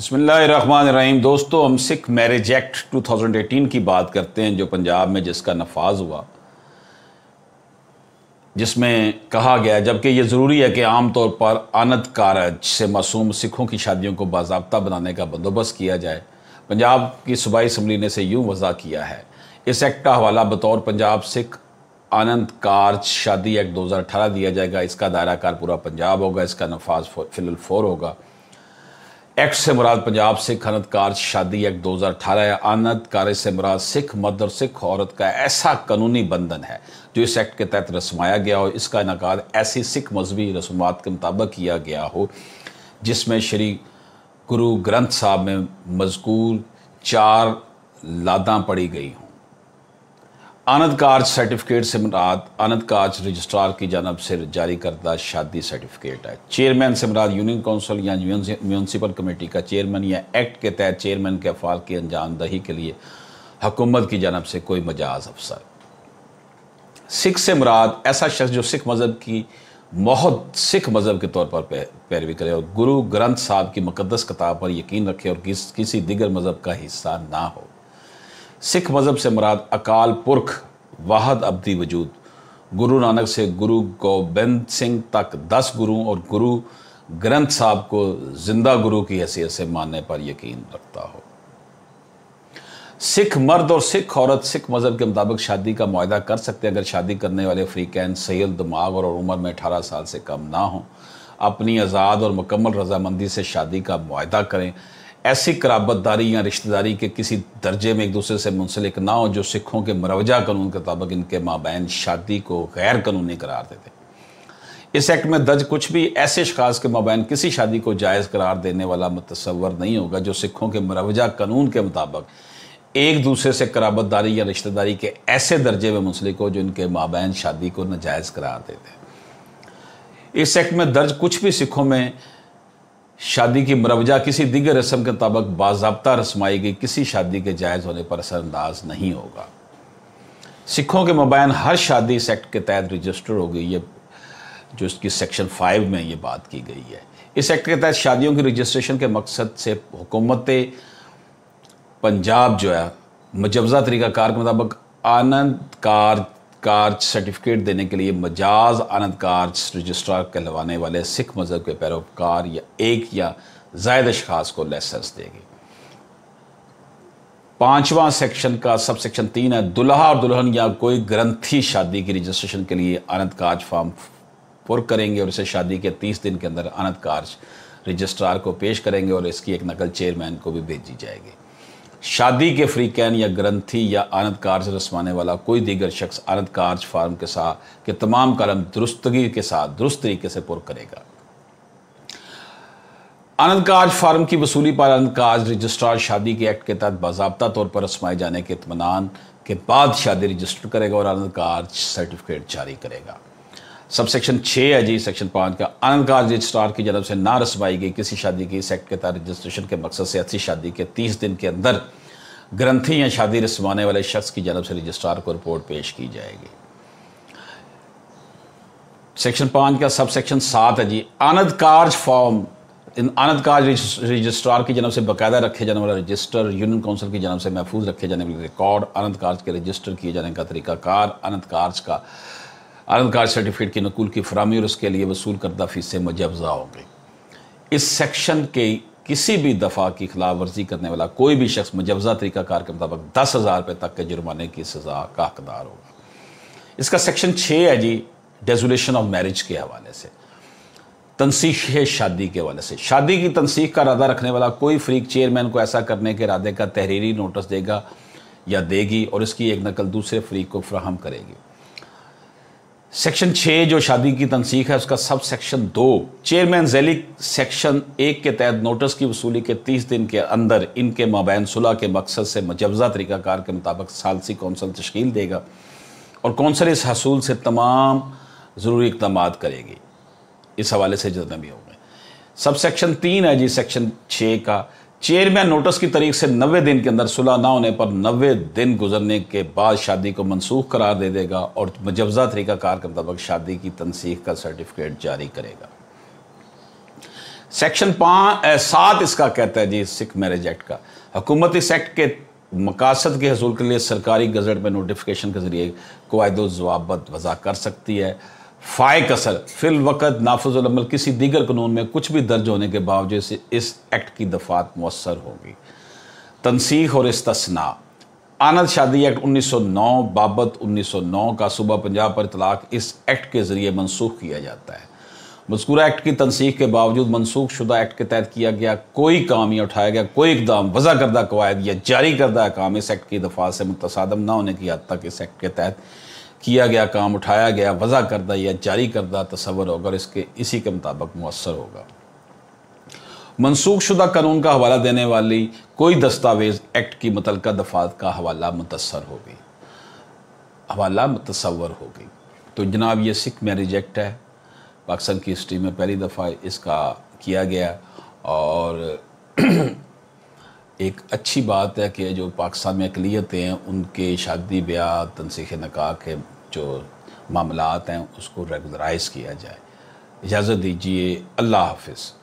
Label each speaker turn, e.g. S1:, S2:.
S1: बसमीम दोस्तों हम सिख मैरिज एक्ट 2018 की बात करते हैं जो पंजाब में जिसका नफाज हुआ जिसमें कहा गया जबकि ये ज़रूरी है कि आम तौर पर आनंद कारज से मासूम सिखों की शादियों को बाबा बनाने का बंदोबस्त किया जाए पंजाब की सूबाई इसम्बली ने से यूँ वजह किया है इस एक्ट का हवाला बतौर पंजाब सिख आनंद कारज शादी एक्ट 2018 दिया जाएगा इसका दायरा कार पूरा पंजाब होगा इसका नफाज फिलहाल फोर होगा एक्ट से मुराद पंजाब सिख अनतकार शादी एक्ट दो हज़ार अठारह है कार्य से मुराद सिख मर्द और सिख औरत का ऐसा कानूनी बंधन है जो इस एक्ट के तहत रसमाया गया हो इसका इनका ऐसी सिख मजहबी रसूमात के मुताबिक किया गया हो जिसमें श्री गुरु ग्रंथ साहब में मजकूर चार लादा पड़ी गई हों आनंद कार्ज सर्टिफिकेट से मुराद आनंद कार्ज रजिस्ट्रार की जानब से जारी करदा शादी सर्टिफिकेट है चेयरमैन से मुराद यूनियन काउंसिल या म्यूनसिपल कमेटी का चेयरमैन या एक्ट के तहत चेयरमैन के अफाल की अंजामदही के लिए हकूमत की जानब से कोई मजाज अफसर सिख से मुराद ऐसा शख्स जो सिख मज़हब की बहुत सिख मज़हब के तौर पर पैरवी करे और गुरु ग्रंथ साहब की मुकदस किताब पर यकीन रखे और किस किसी दिगर मज़हब का हिस्सा ना हो सिख मज़हब से मुराद अकाल पुरख वाहद अब्दी वजूद गुरु नानक से गुरु गोबिंद सिंह तक दस गुरुओं और गुरु ग्रंथ साहब को जिंदा गुरु की हैसियत से मानने पर यकीन रखता हो सिख मर्द और सिख औरत सिख मज़हब के मुताबिक शादी का माह कर सकते हैं अगर शादी करने वाले फ्रीकैन सैल दिमाग और उम्र में अठारह साल से कम ना हो अपनी आज़ाद और मुकम्मल रजामंदी से शादी का माहा करें ऐसी कराबतदारी या रिश्तेदारी के किसी दर्जे में एक दूसरे से मुंसलिक ना हो जो सिखों के मरवजा कानून के मुताबिक इनके माँ बहन शादी को गैर कानूनी करार देते इस एक्ट में दर्ज कुछ भी ऐसे अशास के माबैन किसी शादी को जायज़ करार देने वाला मुतसवर नहीं होगा जो सिखों के मरवजा कानून के मुताबिक एक दूसरे से कराबतदारी या रिश्तेदारी के ऐसे दर्जे में मुंसलिक हो जो इनके माबैन शादी को नाजायज़ करार देते इस एक्ट में दर्ज कुछ भी सिखों में शादी की मरवजा किसी दिग्गर रस्म के मुताबिक बाबा रस्माई की किसी शादी के जायज़ होने पर असरअंदाज नहीं होगा सिखों के मुबैन हर शादी इस एक्ट के तहत रजिस्टर होगी ये जो इसकी सेक्शन फाइव में ये बात की गई है इस एक्ट के तहत शादियों की रजिस्ट्रेशन के मकसद से हुकूमत पंजाब जो है मुजवजा तरीक़ाकार के मुताबिक आनंद कार कार्ज सर्टिफिकेट देने के लिए मजाज आनंद कार्ज रजिस्ट्रार कहलवाने वाले सिख मज़हब के पैरोकार या एक या जायद अशास को लाइसेंस देगी पांचवा सेक्शन का सब सेक्शन तीन है दुल्हा और दुल्हन या कोई ग्रंथी शादी की रजिस्ट्रेशन के लिए आनंद कार्ज फॉर्म पुर करेंगे और इसे शादी के तीस दिन के अंदर आनंद कार्ज रजिस्ट्रार को पेश करेंगे और इसकी एक नकल चेयरमैन को भी भेजी जाएगी शादी के फ्री कैन या ग्रंथी या आनंद कार्ज रसमाने वाला कोई दीगर शख्स आनंद कार्ज फार्म के साथ के तमाम कलम दुरुस्तगी के साथ दुरुस्त तरीके से पुर करेगा आनंद कार्ज फार्म की वसूली पर आनंद कार्ज रजिस्ट्रार शादी के एक्ट के तहत बाबा तौर पर रसमाए जाने के इतमान के बाद शादी रजिस्टर करेगा और आनंद कार्ज सर्टिफिकेट जारी करेगा सबसेक्शन छः है जी सेक्शन पाँच का आनंदकार रजिस्ट्रार की जन्म से ना रसवाई गई किसी शादी की इस एक्ट के तहत रजिस्ट्रेशन के मकसद से अच्छी शादी के तीस दिन के अंदर ग्रंथी या शादी रसवाने वाले शख्स की जनब से रजिस्ट्रार को रिपोर्ट पेश की जाएगी सेक्शन पाँच का सब सेक्शन सात है जी आनंद कार्ज फॉर्म इन आनंद कार्ज रजिस्ट्रार की जन्म से बाकायदा रखे जाने वाला रजिस्टर यूनियन काउंसिल की जन्म से महफूज रखे जाने वाले रिकॉर्ड आनंद कार्ज के रजिस्टर किए जाने का तरीका कार आनंद कार्ज का आनंद कार्ड सर्टिफिकेट की नकूल की फरहमी और उसके लिए वसूल करदा फीसें मुजवजा होंगी इस सेक्शन के किसी भी दफ़ा की खिलाफ वर्जी करने वाला कोई भी शख्स मुजवजा कार के मुताबिक दस हज़ार रुपये तक के जुर्माने की सज़ा का हकदार होगा इसका सेक्शन छः है जी डेजोलेशन ऑफ मैरिज के हवाले से तनसीख है शादी के हवाले से शादी की तनसीख का इरादा रखने वाला कोई फ्रीक चेयरमैन को ऐसा करने के इरादे का तहरीरी नोटिस देगा या देगी और इसकी एक नकल दूसरे फ्रीक को फ्राहम करेगी सेक्शन छः जो शादी की तनसीख है उसका सब सेक्शन दो चेयरमैन जैलिक सेक्शन एक के तहत नोटिस की वसूली के तीस दिन के अंदर इनके माबैन सुलह के मकसद से मुजवजा तरीक़ाकार के मुताबिक सालसी कौंसल तश्कील देगा और कौंसल इस हसूल से तमाम ज़रूरी इकदाम करेगी इस हवाले से जितना भी होंगे सब सेक्शन तीन है जी सेक्शन छः का चेयरमैन नोटिस की तरीक से नब्बे दिन के अंदर सुलह ना होने पर नब्बे दिन गुजरने के बाद शादी को मनसूख करार दे देगा और मुजवजा कार के मुताबिक शादी की तनसीख का सर्टिफिकेट जारी करेगा सेक्शन पाँच सात इसका कहता है जी सिख मैरिज एक्ट का हुकूमत इस एक्ट के मकासद के हसूल के लिए सरकारी गजट में नोटिफिकेशन के जरिए कोयद जवाब वज़ा कर सकती है फ़ाय कसर फिल वक़्त नाफजुलमल किसी दीगर कानून में कुछ भी दर्ज होने के बावजूद से इस एक्ट की दफ़ात मौसर होगी तनसीख और इसतना आनंद शादी एक्ट 1909 बाबत 1909 का सुबह पंजाब पर तलाक इस एक्ट के ज़रिए मनसूख किया जाता है मस्कूरा एक्ट की तनसीख के बावजूद मनसूख शुदा एक्ट के तहत किया गया कोई काम या उठाया गया कोई इकदाम वजह करदा कवायद या जारी करदा काम इस एक्ट की दफा से मुतसादम ना होने की हद तक इस एक्ट के तहत किया गया काम उठाया गया वजह करदा या जारी करदा तस्वर होगा और इसके इसी के मुताबिक मौसर होगा मनसूख शुदा कानून का हवाला देने वाली कोई दस्तावेज़ एक्ट की मुतल दफात का हवाला मुतसर हो गई हवाला मुतसवर हो गई तो जनाब ये सिख मैरिज एक्ट है पाकिस्तान की हिस्ट्री में पहली दफ़ा इसका किया गया और एक अच्छी बात है कि जो पाकिस्तान में अकलीतें हैं उनके शादी ब्याह तनसीख नका के जो मामला हैं उसको रेगुलराइज किया जाए इजाज़त दीजिए अल्लाह हाफिज़